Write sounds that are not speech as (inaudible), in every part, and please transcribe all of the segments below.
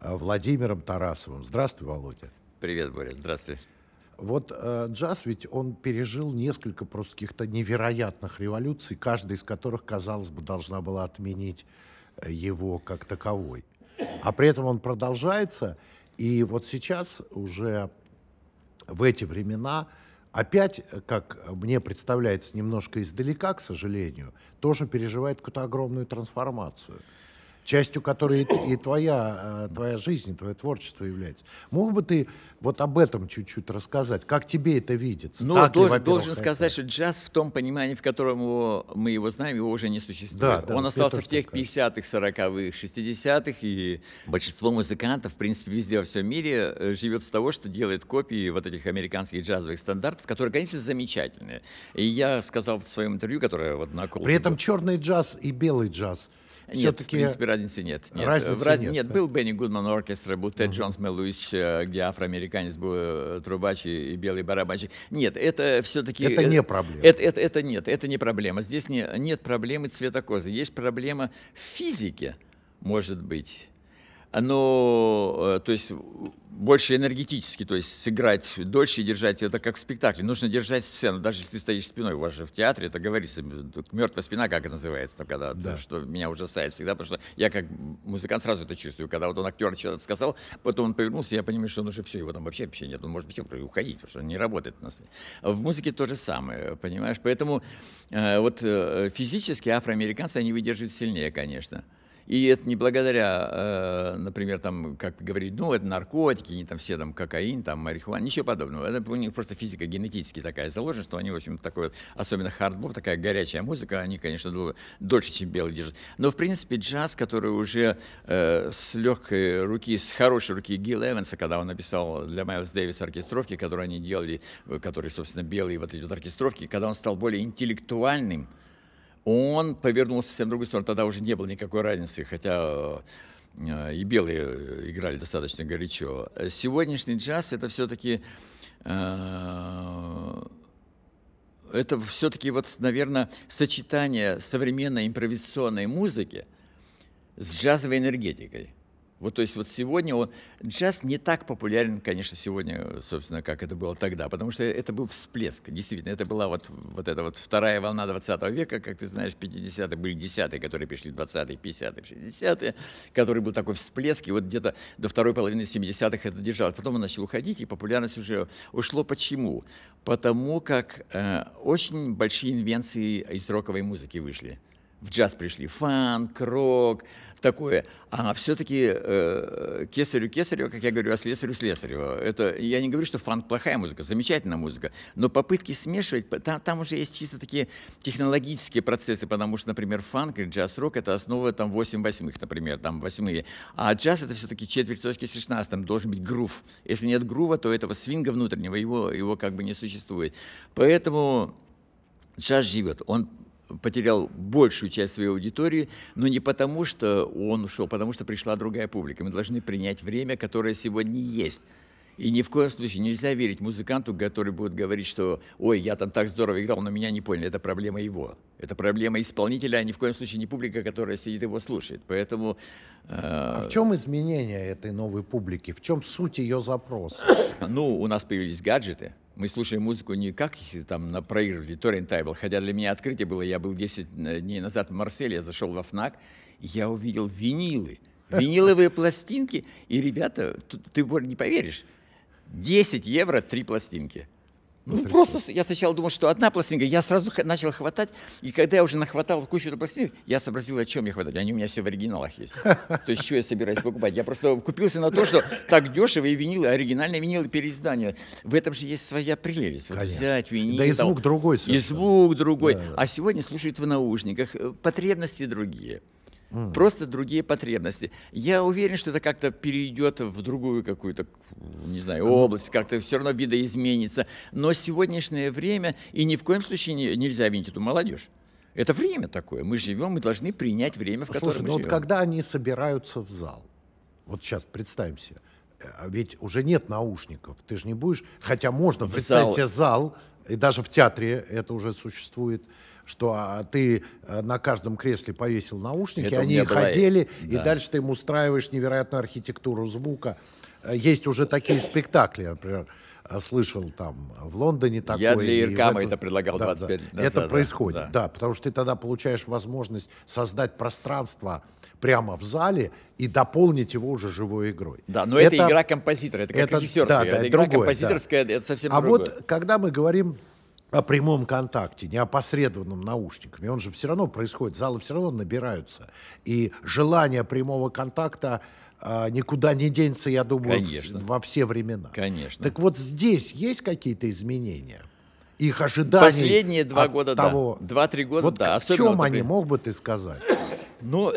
Э, Владимиром Тарасовым. Здравствуй, Володя. Привет, Боря. Здравствуй. Вот э, джаз ведь он пережил несколько просто каких-то невероятных революций, каждая из которых, казалось бы, должна была отменить э, его как таковой. А при этом он продолжается, и вот сейчас уже в эти времена опять, э, как мне представляется, немножко издалека, к сожалению, тоже переживает какую-то огромную трансформацию – частью которой и, твоя, э, твоя жизнь, и твое творчество является. Мог бы ты вот об этом чуть-чуть рассказать? Как тебе это видится? Ну, так дол- ли, должен это? сказать, что джаз в том понимании, в котором его, мы его знаем, его уже не существует. Да, да, Он остался в тех 50-х, 40-х, 60-х, и большинство музыкантов, в принципе, везде во всем мире э, живет с того, что делает копии вот этих американских джазовых стандартов, которые, конечно, замечательные. И я сказал в своем интервью, которое вот на При этом черный джаз и белый джаз – все-таки... в принципе, разницы нет. нет. Разницы Раз... нет, нет. Да? Был Бенни Гудман Оркестра, был Тед uh-huh. Джонс Мелуич, э, где афроамериканец был э, трубач и, белый барабанщик. Нет, это все-таки... Это э, не проблема. Это, это, это нет, это не проблема. Здесь не, нет проблемы цвета кожи. Есть проблема в физике, может быть оно, э, то есть больше энергетически, то есть сыграть дольше и держать это как в спектакле. Нужно держать сцену, даже если ты стоишь спиной, у вас же в театре, это говорится, мертвая спина, как это называется, когда, да. что меня ужасает всегда, потому что я как музыкант сразу это чувствую, когда вот он актер что-то сказал, потом он повернулся, я понимаю, что он уже все, его там вообще вообще нет, он может быть, почему уходить, потому что он не работает на сцене. В музыке то же самое, понимаешь, поэтому э, вот э, физически афроамериканцы, они выдерживают сильнее, конечно. И это не благодаря, э, например, там, как говорить, ну, это наркотики, не там все там кокаин, там марихуана, ничего подобного. Это у них просто физика генетически такая заложена, что они, в общем, такой вот, особенно хардбоп, такая горячая музыка, они, конечно, долго, дольше, чем белый держат. Но, в принципе, джаз, который уже э, с легкой руки, с хорошей руки Гил Эванса, когда он написал для Майлз Дэвиса оркестровки, которые они делали, э, которые, собственно, белые вот эти вот оркестровки, когда он стал более интеллектуальным, он повернулся совсем в другую сторону. Тогда уже не было никакой разницы, хотя э, и белые э, играли достаточно горячо. Сегодняшний джаз это все-таки э, это все-таки вот, наверное, сочетание современной импровизационной музыки с джазовой энергетикой. Вот, то есть вот сегодня он... Джаз не так популярен, конечно, сегодня, э, собственно, как это было тогда, потому что это был всплеск, действительно. Это была вот, вот эта вот вторая волна 20 века, как ты знаешь, 50-е были 10-е, которые пришли 20-е, 50-е, 60-е, который был такой всплеск, и вот где-то до второй половины 70-х это держалось. Потом он начал уходить, и популярность уже ушло. Почему? Потому как э, очень большие инвенции из роковой музыки вышли в джаз пришли фанк, рок, такое. А все-таки э, кесарю кесарева, как я говорю, а слесарю слесарю. Это, я не говорю, что фанк плохая музыка, замечательная музыка, но попытки смешивать, там, там уже есть чисто такие технологические процессы, потому что, например, фанк или джаз-рок — это основа там 8 восьмых, например, там восьмые. А джаз — это все-таки четверть точки 16, должен быть грув. Если нет грува, то этого свинга внутреннего, его, его как бы не существует. Поэтому джаз живет. Он потерял большую часть своей аудитории, но не потому, что он ушел, а потому что пришла другая публика. Мы должны принять время, которое сегодня есть. И ни в коем случае нельзя верить музыканту, который будет говорить, что «Ой, я там так здорово играл, но меня не поняли». Это проблема его. Это проблема исполнителя, а ни в коем случае не публика, которая сидит его слушает. Поэтому... Э... А в чем изменение этой новой публики? В чем суть ее запроса? (coughs) ну, у нас появились гаджеты – мы слушаем музыку не как там на Торин Тайбл, хотя для меня открытие было, я был 10 э, дней назад в Марселе, я зашел во ФНАК, я увидел винилы, (laughs) виниловые пластинки, и, ребята, ты не поверишь, 10 евро три пластинки – ну, просто я сначала думал, что одна пластинка. Я сразу начал хватать, и когда я уже нахватал кучу пластинок, я сообразил, о чем я хватать. Они у меня все в оригиналах есть. То есть, что я собираюсь покупать? Я просто купился на то, что так дешево, и винил оригинальные винил переиздания. В этом же есть своя прелесть. Вот взять винил. Да и звук другой. Собственно. И звук другой. Да, да. А сегодня слушают в наушниках. Э, потребности другие. Mm. Просто другие потребности. Я уверен, что это как-то перейдет в другую какую-то, не знаю, ну, область, как-то все равно видоизменится. Но сегодняшнее время, и ни в коем случае не, нельзя винить эту молодежь. Это время такое. Мы живем, мы должны принять время, в Слушай, котором ну мы ну живем. вот когда они собираются в зал, вот сейчас представим себе, э, а ведь уже нет наушников, ты же не будешь, хотя можно, в представить зал. себе зал, и даже в театре это уже существует, что а, ты э, на каждом кресле повесил наушники, Это они ходили была... одели, да. и дальше ты им устраиваешь невероятную архитектуру звука. Э, есть уже такие спектакли, например, э, слышал там в Лондоне такое. Я для Иркама это предлагал 25 лет да. назад. Это да, происходит, да. да, потому что ты тогда получаешь возможность создать пространство прямо в зале и дополнить его уже живой игрой. Да, но это, это игра композитора, это как это, режиссерская, да, да, это, это другое, композиторская, да. это совсем а другое. А вот когда мы говорим о прямом контакте, не о опосредованном наушниками. Он же все равно происходит, залы все равно набираются. И желание прямого контакта э, никуда не денется, я думаю, В, во все времена. Конечно. Так вот здесь есть какие-то изменения? Их ожидания Последние два года, того... да. Два-три года, вот да. В чем они, мог бы ты сказать? Ну,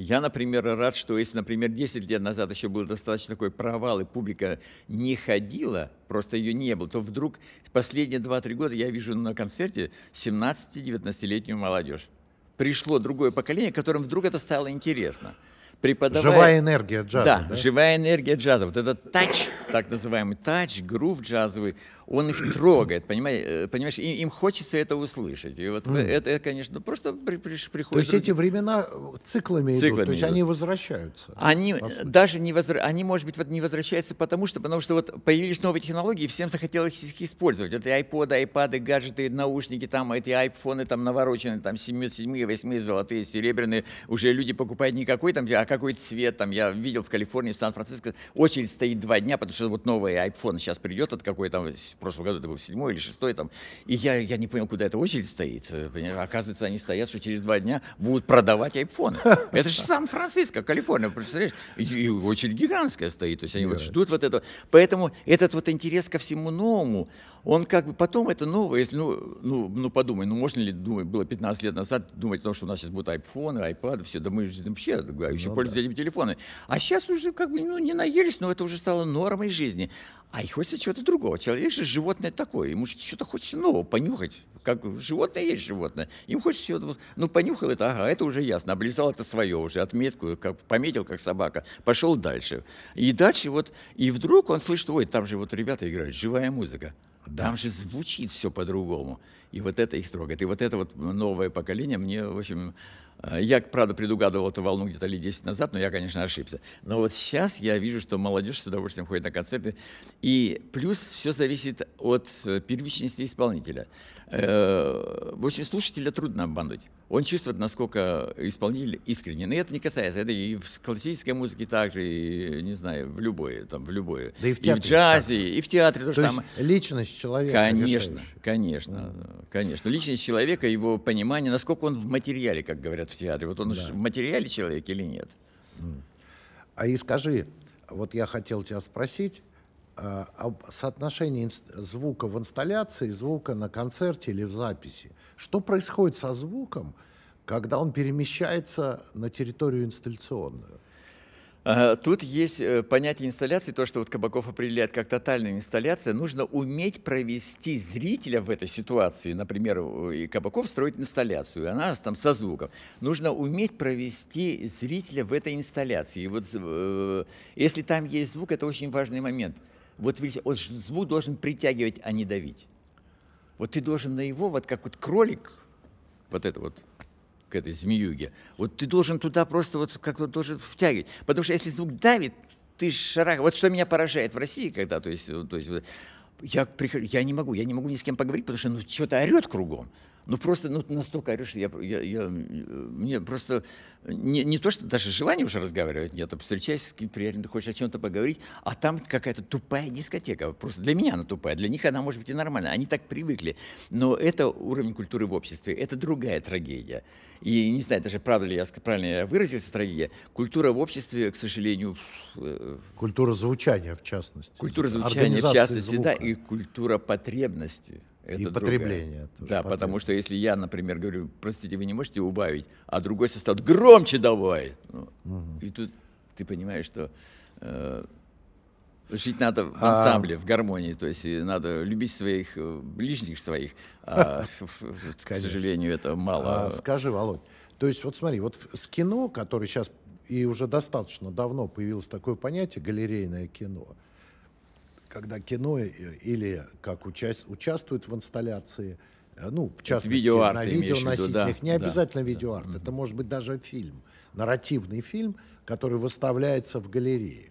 я, например, рад, что если, например, 10 лет назад еще был достаточно такой провал, и публика не ходила, просто ее не было, то вдруг последние 2-3 года я вижу на концерте 17-19-летнюю молодежь. Пришло другое поколение, которым вдруг это стало интересно – преподавая... Живая энергия джаза. Да, да, живая энергия джаза. Вот этот тач, так называемый тач, грув джазовый, он их трогает, э, понимаешь? понимаешь им, им хочется это услышать. И вот mm. это, конечно, просто при, при, приходит... То есть эти времена циклами, циклами идут, то есть идут. они возвращаются? Они даже не возвращаются, они, может быть, вот не возвращаются потому, что, потому что вот появились новые технологии, и всем захотелось их использовать. Вот и iPod, iPad, гаджеты, наушники, там эти айфоны там навороченные, там 7, 7 8 золотые, серебряные, уже люди покупают не какой там, а какой цвет, там, я видел в Калифорнии, в Сан-Франциско, очередь стоит два дня, потому что вот новый iPhone сейчас придет, от какой там, в прошлом году это был седьмой или шестой, там, и я, я не понял, куда эта очередь стоит. Э, оказывается, они стоят, что через два дня будут продавать iPhone. (laughs) Это же Сан-Франциско, Калифорния, представляешь? И очередь гигантская стоит, то есть они вот ждут вот этого. Поэтому этот вот интерес ко всему новому, он как бы потом это новое, если, ну, ну, ну подумай, ну можно ли думать, было 15 лет назад, думать о том, что у нас сейчас будут айфоны, айпады, все, да мы же вообще еще ну, пользуемся да. этими телефонами. А сейчас уже как бы, ну не наелись, но это уже стало нормой жизни. А и хочется чего-то другого. Человек же животное такое, ему что-то хочется нового, понюхать. Как животное есть животное. Им хочется чего-то, ну понюхал это, ага, это уже ясно, облизал это свое уже, отметку, как, пометил как собака, пошел дальше. И дальше вот, и вдруг он слышит, ой, там же вот ребята играют, живая музыка. Да. Там же звучит все по-другому. И вот это их трогает. И вот это вот новое поколение мне, в общем, э, я, правда, предугадывал эту волну где-то лет 10 назад, но я, конечно, ошибся. Но вот сейчас я вижу, что молодежь с удовольствием ходит на концерты. И плюс все зависит от э, первичности исполнителя. Э, в общем, слушателя трудно обмануть он чувствует, насколько исполнили искренне. Но это не касается, это и в классической музыке также, и, не знаю, в любой, там, в любой. Да и в театре. И в джазе, так. и в театре то, то же самое. личность человека. Конечно, решающая. конечно, да. конечно. Личность человека, его понимание, насколько он в материале, как говорят в театре. Вот он да. в материале человек или нет? А и скажи, вот я хотел тебя спросить, об а, а, соотношении звука в инсталляции, звука на концерте или в записи. Что происходит со звуком, когда он перемещается на территорию инсталляционную? Э, тут есть э, понятие инсталляции, то, что вот Кабаков определяет как тотальная инсталляция. Нужно уметь провести зрителя в этой ситуации. Например, и Кабаков строит инсталляцию, и она там со звуком. Нужно уметь провести зрителя в этой инсталляции. И вот э, если там есть звук, это очень важный момент. Вот, вот звук должен притягивать, а не давить. Вот ты должен на его, вот как вот кролик, вот это вот, к этой змеюге, вот ты должен туда просто вот как вот должен втягивать. Потому что если звук давит, ты шарах. Вот что меня поражает в России, когда, то есть, то есть я, прихожу, я не могу, я не могу ни с кем поговорить, потому что ну, что-то орет кругом ну просто ну, настолько орешь, я, я, я, мне просто не, не то, что даже желание уже разговаривать нет, а встречаешься с кем то приятелем, ты хочешь о чем-то поговорить, а там какая-то тупая дискотека, просто для меня она тупая, для них она может быть и нормальная, они так привыкли, но это уровень культуры в обществе, это другая трагедия. И не знаю, даже правда ли я, правильно я выразился, трагедия, культура в обществе, к сожалению... Э, культура звучания, в частности. Культура звучания, в частности, звука. да, и культура потребности. Это и другое. потребление. Да, потребление. потому что если я, например, говорю, простите, вы не можете убавить, а другой состав громче давай. Ну, угу. И тут ты понимаешь, что э, жить надо в а, ансамбле, а... в гармонии, то есть надо любить своих э, ближних своих. А, (laughs) к сожалению, это мало. А, скажи, Володь, то есть вот смотри, вот с кино, которое сейчас и уже достаточно давно появилось такое понятие галерейное кино когда кино э, или как участь, участвует в инсталляции, э, ну, в частности, видео на видеоносителях, да, не обязательно да, видеоарт, да. это может быть даже фильм, нарративный фильм, который выставляется в галерее.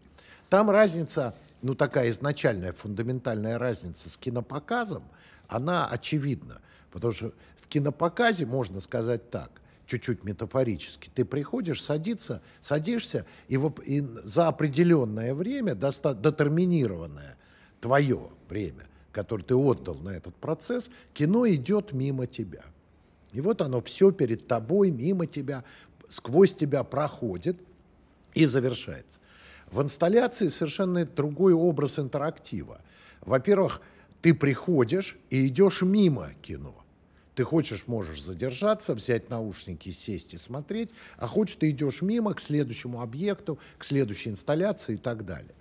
Там разница, ну, такая изначальная, фундаментальная разница с кинопоказом, она очевидна, потому что в кинопоказе, можно сказать так, чуть-чуть метафорически, ты приходишь, садится, садишься, и, в, и за определенное время, доста, детерминированное – твое время, которое ты отдал на этот процесс, кино идет мимо тебя. И вот оно все перед тобой, мимо тебя, сквозь тебя проходит и завершается. В инсталляции совершенно другой образ интерактива. Во-первых, ты приходишь и идешь мимо кино. Ты хочешь, можешь задержаться, взять наушники, сесть и смотреть, а хочешь, ты идешь мимо к следующему объекту, к следующей инсталляции и так далее.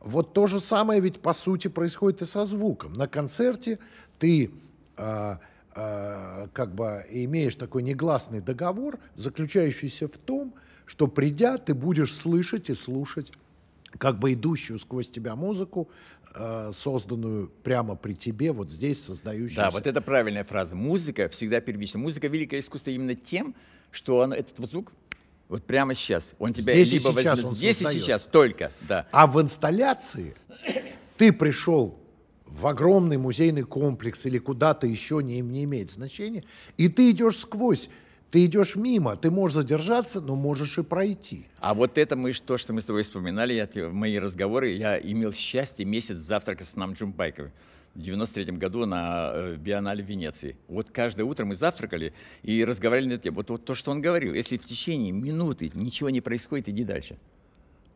Вот то же самое ведь по сути происходит и со звуком. На концерте ты э, э, как бы имеешь такой негласный договор, заключающийся в том, что придя, ты будешь слышать и слушать как бы идущую сквозь тебя музыку, а, созданную прямо при тебе, вот здесь создающуюся. Да, вот это правильная фраза. Музыка всегда первична. Музыка великое искусство именно тем, что она этот вот звук вот прямо сейчас. Он тебя здесь либо и сейчас возьмет, он здесь создает. и сейчас только, да. А в инсталляции ты пришел в огромный музейный комплекс или куда-то еще не, не имеет значения, и ты идешь сквозь ты идешь мимо, ты можешь задержаться, но можешь и пройти. А вот это мы, то, что мы с тобой вспоминали, я, мои разговоры, я имел счастье месяц завтрака с нам Джумбайковым в 93 году на э, биеннале в Венеции. Вот каждое утро мы завтракали и разговаривали на тему. Вот, вот то, что он говорил, если в течение минуты ничего не происходит, иди дальше.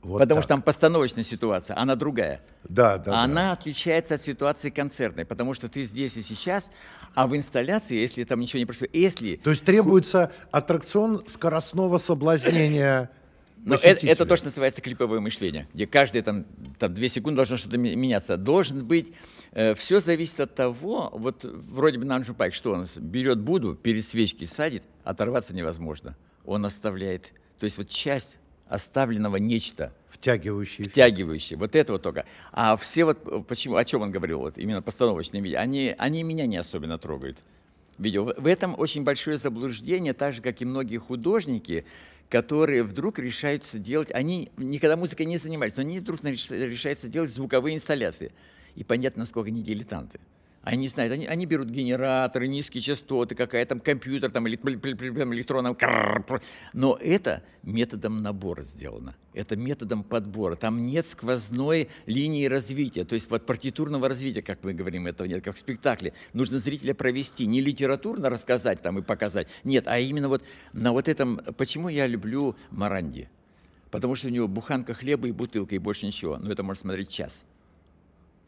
Вот потому так. что там постановочная ситуация, она другая. Да, да. Она да. отличается от ситуации концертной, потому что ты здесь и сейчас, а в инсталляции, если там ничего не происходит, если... То есть требуется аттракцион скоростного соблазнения но ну, это, это то, что называется клиповое мышление, где каждые там, там две секунды должно что-то меняться. Должен быть, э, все зависит от того, вот вроде бы Нанджу Пайк, что он берет Буду, перед свечки садит, оторваться невозможно. Он оставляет, то есть вот часть оставленного нечто. Втягивающее. Втягивающее. Вот этого только. А все вот, э, почему, о чем он говорил, вот именно постановочные видео, они, они меня не особенно трогают видео. В этом очень большое заблуждение, так же, как и многие художники, которые вдруг решаются делать, они никогда музыкой не занимались, но они вдруг решаются делать звуковые инсталляции. И понятно, насколько они дилетанты. Они знают, они, они берут генераторы, низкие частоты, какая там компьютер, там, или, электронном. Но это методом набора сделано. Это методом подбора. Там нет сквозной линии развития. То есть вот партитурного развития, как мы говорим, этого нет, как в спектакле. Нужно зрителя провести. Не литературно рассказать там и показать. Нет, а именно вот на вот этом... Почему я люблю Маранди? Потому что у него буханка хлеба и бутылка, и больше ничего. Но ну, это можно смотреть час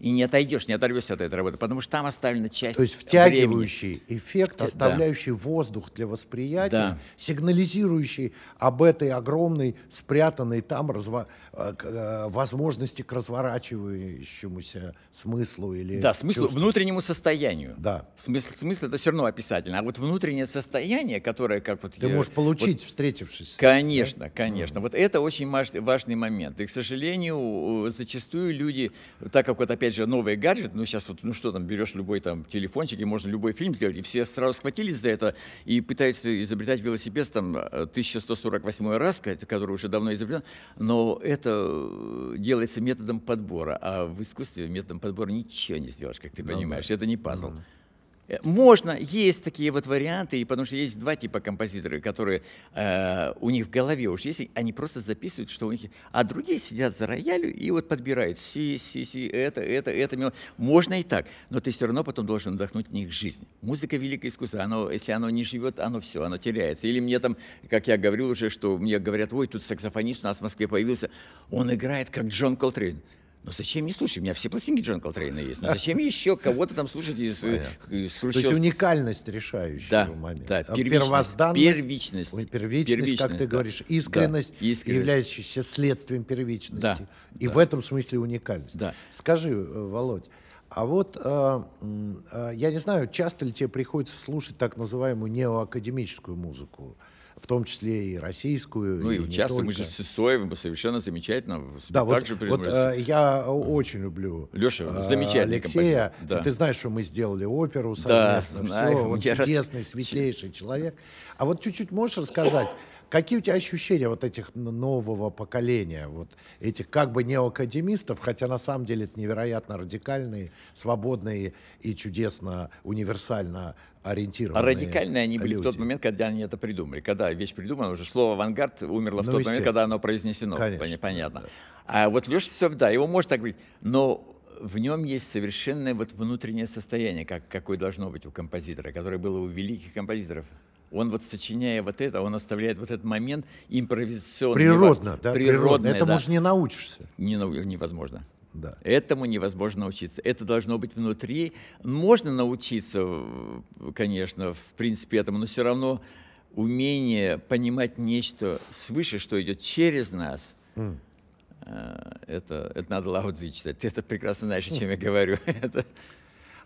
и не отойдешь, не оторвешься от этой работы, потому что там оставлена часть То есть втягивающий времени. эффект, Втя... оставляющий да. воздух для восприятия, да. сигнализирующий об этой огромной, спрятанной там разво... Э, э, возможности к разворачивающемуся смыслу или Да, смыслу, внутреннему состоянию. Да. Смысл, смысл это все равно описательно, а вот внутреннее состояние, которое как вот... Ты я, можешь получить, вот, встретившись. Конечно, да? конечно. Mm. -hmm. Вот это очень важный момент. И, к сожалению, зачастую люди, так как вот опять опять же, новый гаджет, ну сейчас вот, ну что там, берешь любой там телефончик, и можно любой фильм сделать, и все сразу схватились за это, и пытаются изобретать велосипед там 1148 э, раз, который уже давно изобретен, но это э, делается методом подбора, а в искусстве методом подбора ничего не сделаешь, как ты ну, понимаешь, да. это не пазл. Ну, да. Э, можно, есть такие вот варианты, и потому что есть два типа композиторы, которые э, у них в голове уж есть, они просто записывают, что у них, а другие сидят за роялью и вот подбирают си, си, си, это, это, это. Можно и так, но ты все равно потом должен вдохнуть в них жизнь. Музыка великое искусство, оно, если оно не живет, оно все, оно теряется. Или мне там, как я говорил уже, что мне говорят, ой, тут саксофонист у нас в Москве появился, он играет как Джон Колтрейн. Но зачем не слушать? У меня все пластинки Джон Колтрейна есть. Но зачем еще кого-то там слушать из, э, из То есть уникальность решающего да, момента. Да, а первичность. Первичность. Ой, первичность, первичность, как ты да. говоришь, искренность, да, искренность, являющаяся следствием первичности. Да, и да. в этом смысле уникальность. Да. Скажи, э, Володь, а вот э, э, я не знаю, часто ли тебе приходится слушать так называемую неоакадемическую музыку, в том числе и российскую. Ну и, и часто мы же с Сысоевым совершенно замечательно. Да, вот, вот э, я очень люблю Леша, э, замечательный Алексея. Да. Ты знаешь, что мы сделали оперу совместно. Да, знаю. Все, он чудесный, раз... светлейший человек. А вот чуть-чуть можешь рассказать? Какие у тебя ощущения вот этих нового поколения, вот этих как бы неоакадемистов, хотя на самом деле это невероятно радикальные, свободные и чудесно универсально ориентированные. А радикальные они были люди. в тот момент, когда они это придумали. Когда вещь придумана, уже слово авангард умерло в ну, тот момент, когда оно произнесено. Конечно. Понятно. Да. А вот Леша Сев, да, его можно так говорить, но в нем есть совершенное вот внутреннее состояние, как, какое должно быть у композитора, которое было у великих композиторов он вот сочиняя вот это, он оставляет вот этот момент импровизационный. Природно, вот, да? Природно. Этому да. же не научишься. Не, невозможно. Да. Этому невозможно научиться. Это должно быть внутри. Можно научиться, конечно, в принципе этому, но все равно умение понимать нечто свыше, что идет через нас, mm. это, это надо Лао читать. Ты это прекрасно знаешь, о чем я говорю. (laughs)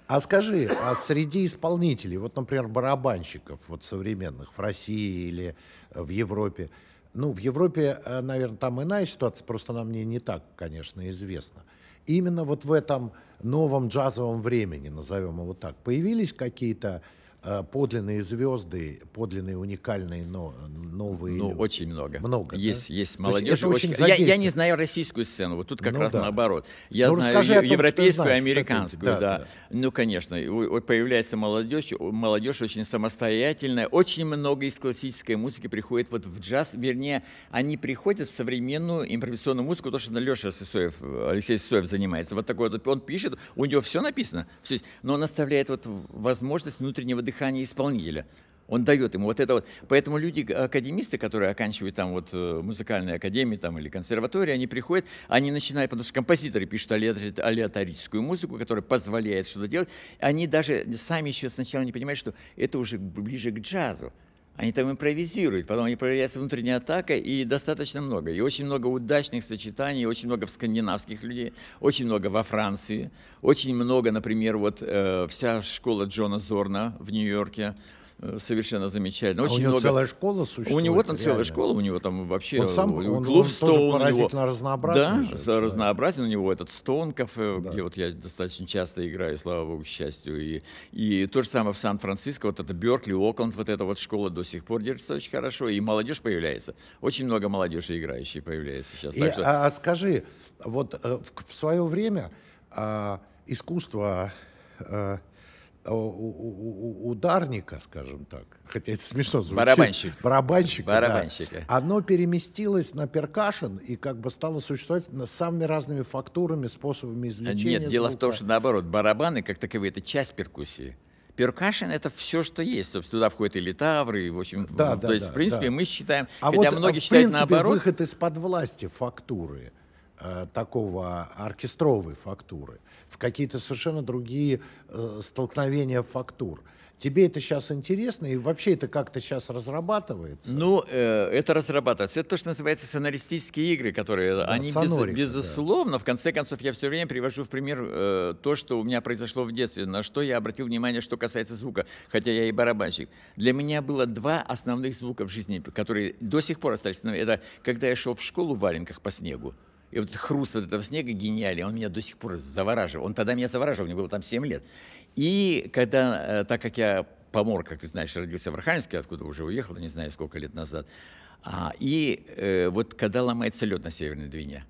А скажи, а среди исполнителей, вот, например, барабанщиков вот современных в России или э, в Европе, ну, в Европе, э, наверное, там иная ситуация, просто она мне не так, конечно, известна. Именно вот в этом новом джазовом времени, назовем его так, появились какие-то Э, подлинные звезды, подлинные уникальные, но новые. Ну люди. очень много. Много. Есть, да? есть молодежь. Это очень, очень... Я, я не знаю российскую сцену, вот тут как ну, раз да. наоборот. Я ну, знаю том, европейскую, знаешь, американскую, да, да. да. Ну конечно, вот появляется молодежь, молодежь очень самостоятельная, очень много из классической музыки приходит вот в джаз, вернее, они приходят в современную импровизационную музыку, то что Леша Сысоев, Алексей Сысоев занимается, вот такой вот, он пишет, у него все написано, все, но он оставляет вот возможность внутреннего дыхание исполнителя. Он дает ему вот это вот. Поэтому люди, э, академисты, которые оканчивают там вот э, музыкальные академии там, или консерватории, они приходят, они начинают, потому что композиторы пишут алиаторическую музыку, которая позволяет что-то делать. Они даже сами еще сначала не понимают, что это уже ближе к джазу они там импровизируют, потом они проявляются внутренняя атака, и достаточно много. И очень много удачных сочетаний, очень много в скандинавских людей, очень много во Франции, очень много, например, вот э, вся школа Джона Зорна в Нью-Йорке, Э, совершенно замечательно. Очень а у него много... целая школа существует. У него там реально. целая школа, у него там вообще он сам, он, клуб он Стоун. Тоже поразительно него... разнообразен. Да, же, разнообразен у него этот Стоун кафе, да. где вот я достаточно часто играю, слава богу, счастью. И, и то же самое в Сан-Франциско, вот это Беркли, Окленд, вот эта вот школа до сих пор держится очень хорошо. И молодежь появляется. Очень много молодежи играющей появляется сейчас. И, что... а, а скажи, вот э, в, в свое время а, искусство... А, Э, ударника, скажем так, хотя это смешно звучит. Барабанщик. Барабанщик. Барабанщика. Да, оно переместилось на перкашен и как бы стало существовать на самыми разными фактурами, способами извлечения Нет, звука. дело в том, что наоборот, барабаны как таковые, это часть перкуссии. Перкашин это все, что есть. Собственно, туда входят и литавры, и, в общем, да, ну, да, то да, есть, в принципе, да. мы считаем, а хотя вот, а многие а в считают принципе, наоборот. выход из-под власти фактуры – Э, такого оркестровой фактуры, в какие-то совершенно другие э, столкновения фактур. Тебе это сейчас интересно и вообще это как-то сейчас разрабатывается? Ну, э, это разрабатывается. Это то, что называется сценаристические игры, которые да, они сонорика, без, безусловно. Да. В конце концов, я все время привожу в пример э, то, что у меня произошло в детстве, на что я обратил внимание, что касается звука, хотя я и барабанщик. Для меня было два основных звука в жизни, которые до сих пор остались. Это когда я шел в школу в валенках по снегу. И вот хруст вот этого снега гениальный, он меня до сих пор завораживал. Он тогда меня завораживал, мне было там 7 лет. И когда, э, так как я помор, как ты знаешь, родился в Архангельске, откуда уже уехал, не знаю, сколько лет назад, а, и э, вот когда ломается лед на Северной Двине,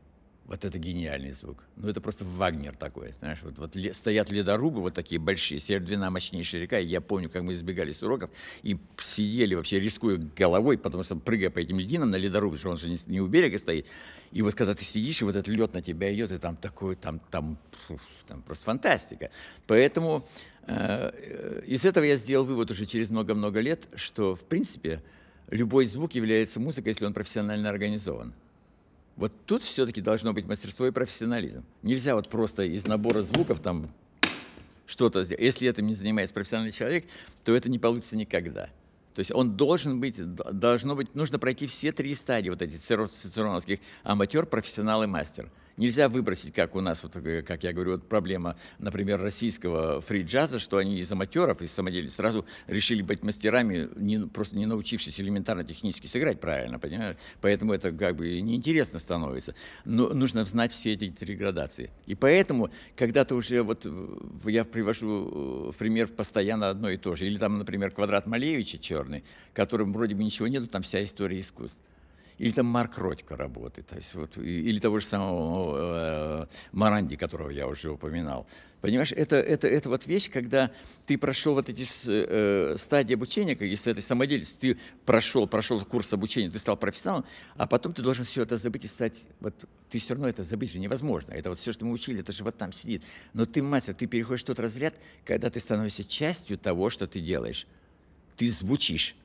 вот это гениальный звук. Ну, это просто Вагнер такой, знаешь. Вот, вот стоят ледорубы вот такие большие, Севердвина мощнейшая река. И я помню, как мы избегали с уроков и сидели вообще, рискуя головой, потому что прыгая по этим льдинам на ледорубы, что он же не, не у берега стоит. И вот когда ты сидишь, и вот этот лед на тебя идет, и там такое, там, там, фу, там просто фантастика. Поэтому э, э, из этого я сделал вывод уже через много-много лет, что, в принципе, любой звук является музыкой, если он профессионально организован. Вот тут все-таки должно быть мастерство и профессионализм. Нельзя вот просто из набора звуков там что-то сделать. Если этим не занимается профессиональный человек, то это не получится никогда. То есть он должен быть, должно быть, нужно пройти все три стадии вот эти: цицероновских аматер, профессионал и мастер – Нельзя выбросить, как у нас, вот, э, как я говорю, вот проблема, например, российского фри-джаза, что они из аматеров, из самодельных сразу решили быть мастерами, не, просто не научившись элементарно технически сыграть правильно, понимаешь? Поэтому это как бы неинтересно становится. Но нужно знать все эти три градации. И поэтому, когда ты уже, вот э, я привожу э, пример постоянно одно и то же, или там, например, квадрат Малевича черный, которым вроде бы ничего нету, там вся история искусств. Или там Марк Родько работает, то есть вот, или того же самого э, Маранди, которого я уже упоминал. Понимаешь, это, это, это вот вещь, когда ты прошел вот эти э, стадии обучения, как если это самодеятельность, ты прошел, прошел курс обучения, ты стал профессионалом, а потом ты должен все это забыть и стать, вот ты все равно это забыть же невозможно. Это вот все, что мы учили, это же вот там сидит. Но ты мастер, ты переходишь тот разряд, когда ты становишься частью того, что ты делаешь. Ты звучишь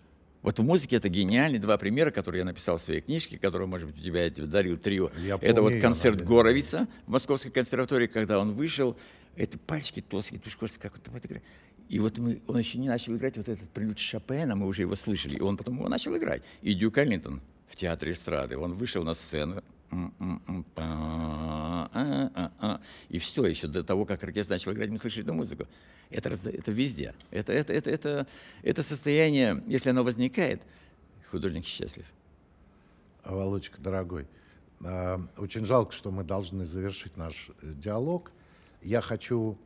вот в музыке это гениальные два примера, которые я написал в своей книжке, которые, может быть, у тебя я тебе дарил трио. Я это помню, вот концерт я, Горовица в Московской консерватории, когда он вышел. Это пальчики толстые, Тушковский как он там это играет. И вот мы, он еще не начал играть вот этот прелюд Шопена, мы уже его слышали. И он потом его начал играть. И Дюка Линтон в театре эстрады. Он вышел на сцену, и все еще до того, как оркестр начал играть, мы слышали эту музыку. Это, это везде. Это, это, это, это, это состояние, если оно возникает, художник счастлив. Володечка, дорогой, э, очень жалко, что мы должны завершить наш э, диалог. Я хочу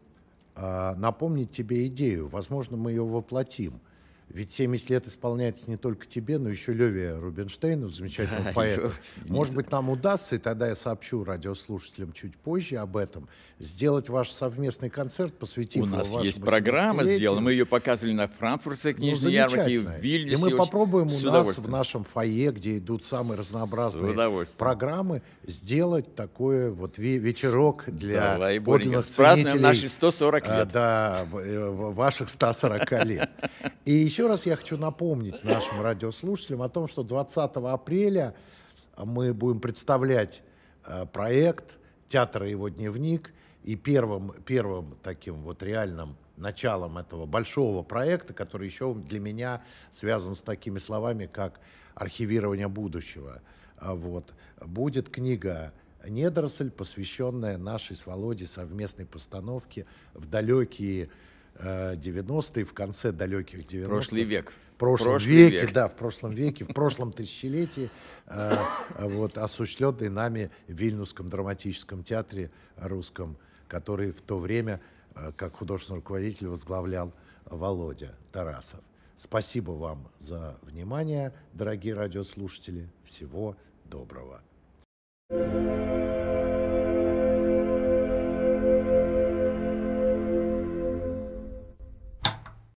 э, напомнить тебе идею. Возможно, мы ее воплотим. Ведь 70 лет исполняется не только тебе, но еще Леве Рубинштейну, замечательному да, (laughs) поэту. Может быть, нам удастся, и тогда я сообщу радиослушателям чуть позже об этом, сделать ваш совместный концерт, посвятив У нас есть программа сделана, мы ее показывали на Франкфуртской ну, книжной ну, ярмарке, в Вильнюсе. И мы попробуем у нас в нашем фойе, где идут самые разнообразные программы, сделать такое вот вечерок для да, подлинных ценителей. наши 140 э, лет. да, э, ваших 140 лет. (laughs) И еще раз я хочу напомнить нашим радиослушателям о том, что 20 апреля мы будем представлять э, проект «Театр и его дневник». И первым, первым таким вот реальным началом этого большого проекта, который еще для меня связан с такими словами, как «Архивирование будущего». А вот. Будет книга «Недоросль», посвященная нашей с Володей совместной постановке в далекие 90-е, э, в конце далеких 90-х. Прошлый век. прошлом Прошлый веке, век. да, в прошлом веке, в прошлом тысячелетии, э, вот, осуществленный нами в Вильнюсском драматическом театре русском, который в то время, э, как художественный руководитель, возглавлял Володя Тарасов. Спасибо вам за внимание, дорогие радиослушатели. Всего доброго. thank you